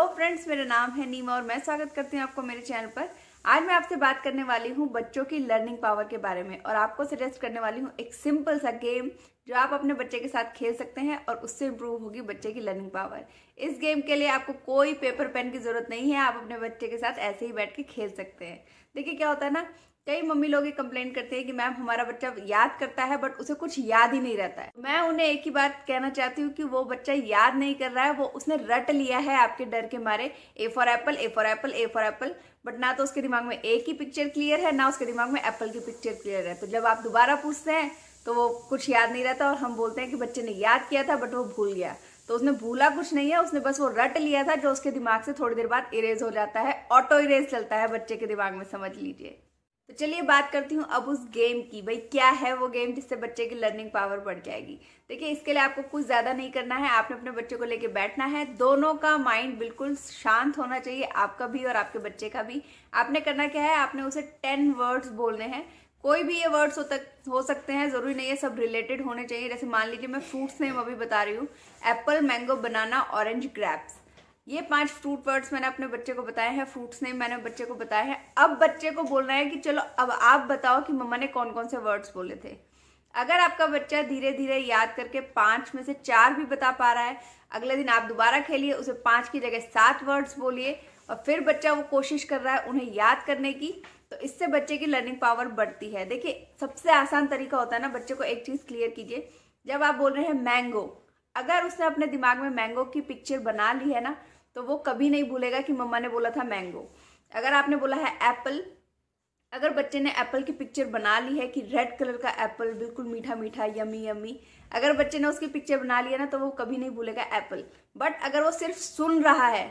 hello friends मेरा नाम है नीमा और मैं स्वागत करती हूँ आपको मेरे चैनल पर आज मैं आपसे बात करने वाली हूँ बच्चों की लर्निंग पावर के बारे में और आपको सजेस्ट करने वाली हूँ एक सिंपल सा गेम जो आप अपने बच्चे के साथ खेल सकते हैं और उससे इम्प्रूव होगी बच्चे की लर्निंग पावर इस गेम के लिए आपको कोई पेपर पेन की ज़रूरत नहीं है आप अपने बच्चे के साथ ऐसे ही बैठ के खेल सकते हैं देखिए क्या होता है ना कई मम्मी लोग ये कंप्लेन करते हैं कि मैम हमारा बच्चा याद करता है बट उसे कुछ याद ही नहीं रहता है मैं उन्हें एक ही बात कहना चाहती हूँ कि वो बच्चा याद नहीं कर रहा है वो उसने रट लिया है आपके डर के मारे A for apple A for apple A for apple but ना तो उसके दिमाग में एक ही पिक्चर क्लियर है ना उसके दिमाग में एप्पल की पिक्चर क्लियर है तो जब आप दोबारा पूछते हैं तो वो कुछ याद नहीं रहता और हम बोलते हैं कि बच्चे ने याद किया था बट वो भूल गया तो उसने भूला कुछ नहीं है उसने बस वो रट लिया था जो उसके दिमाग से थोड़ी देर बाद इरेज हो जाता है ऑटो इरेज चलता है बच्चे के दिमाग में समझ लीजिए तो चलिए बात करती हूँ अब उस गेम की भाई क्या है वो गेम जिससे बच्चे की लर्निंग पावर बढ़ जाएगी देखिए इसके लिए आपको कुछ ज़्यादा नहीं करना है आपने अपने बच्चे को लेके बैठना है दोनों का माइंड बिल्कुल शांत होना चाहिए आपका भी और आपके बच्चे का भी आपने करना क्या है आपने उसे टेन वर्ड्स बोलने हैं कोई भी ये वर्ड्स हो तक हो सकते हैं ज़रूरी नहीं है सब रिलेटेड होने चाहिए जैसे मान लीजिए मैं फ्रूट्स नेम अभी बता रही हूँ apple mango banana orange grapes ये पांच फ्रूट वर्ड्स मैंने अपने बच्चे को बताया है फ्रूट्स ने मैंने बच्चे को बताया है अब बच्चे को बोलना है कि चलो अब आप बताओ कि मम्मा ने कौन कौन से वर्ड्स बोले थे अगर आपका बच्चा धीरे धीरे याद करके पांच में से चार भी बता पा रहा है अगले दिन आप दोबारा खेलिए उसे पांच की जगह सात वर्ड्स बोलिए और फिर बच्चा वो कोशिश कर रहा है उन्हें याद करने की तो इससे बच्चे की लर्निंग पावर बढ़ती है देखिए सबसे आसान तरीका होता है ना बच्चे को एक चीज़ क्लियर कीजिए जब आप बोल रहे हैं मैंगो अगर उसने अपने दिमाग में मैंगो की पिक्चर बना ली है ना तो वो कभी नहीं भूलेगा कि मम्मा ने बोला था मैंगो अगर आपने बोला है एप्पल अगर बच्चे ने एप्पल की पिक्चर बना ली है कि रेड कलर का एप्पल बिल्कुल मीठा मीठा यमी यमी अगर बच्चे ने उसकी पिक्चर बना लिया ना तो वो कभी नहीं भूलेगा एप्पल बट अगर वो सिर्फ सुन रहा है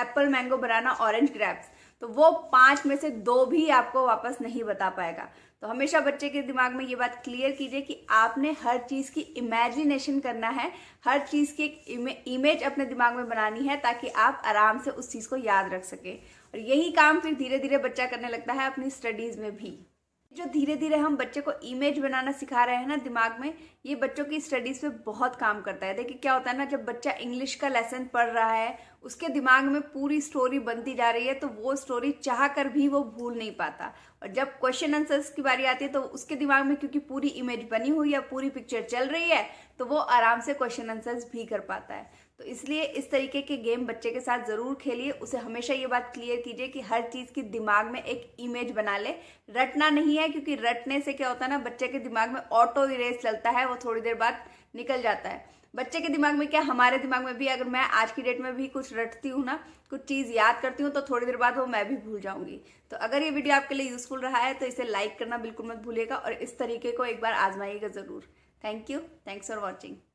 apple mango banana orange grapes तो वो पांच में से दो भी आपको वापस नहीं बता पाएगा तो हमेशा बच्चे के दिमाग में ये बात क्लियर कीजिए कि आपने हर चीज़ की इमेजिनेशन करना है हर चीज़ की एक इमेज अपने दिमाग में बनानी है ताकि आप आराम से उस चीज़ को याद रख सके और यही काम फिर धीरे धीरे बच्चा करने लगता है अपनी स्टडीज़ में भी जो धीरे धीरे हम बच्चे को इमेज बनाना सिखा रहे हैं ना दिमाग में ये बच्चों की स्टडीज़ पे बहुत काम करता है देखिए क्या होता है ना जब बच्चा इंग्लिश का लेसन पढ़ रहा है उसके दिमाग में पूरी स्टोरी बनती जा रही है तो वो स्टोरी चाह कर भी वो भूल नहीं पाता और जब क्वेश्चन आंसर्स की बारी आती है तो उसके दिमाग में क्योंकि पूरी इमेज बनी हुई है पूरी पिक्चर चल रही है तो वो आराम से क्वेश्चन आंसर्स भी कर पाता है तो इसलिए इस तरीके के गेम बच्चे के साथ ज़रूर खेलिए उसे हमेशा ये बात क्लियर कीजिए कि हर चीज़ की दिमाग में एक इमेज बना ले रटना नहीं है क्योंकि रटने से क्या होता है ना बच्चे के दिमाग में ऑटो इरेज चलता है वो थोड़ी देर बाद निकल जाता है बच्चे के दिमाग में क्या हमारे दिमाग में भी अगर मैं आज की डेट में भी कुछ रटती हूँ ना कुछ चीज़ याद करती हूँ तो थोड़ी देर बाद वो मैं भी भूल जाऊंगी तो अगर ये वीडियो आपके लिए यूजफुल रहा है तो इसे लाइक करना बिल्कुल मत भूलेगा और इस तरीके को एक बार आजमाइएगा ज़रूर thank you thanks for watching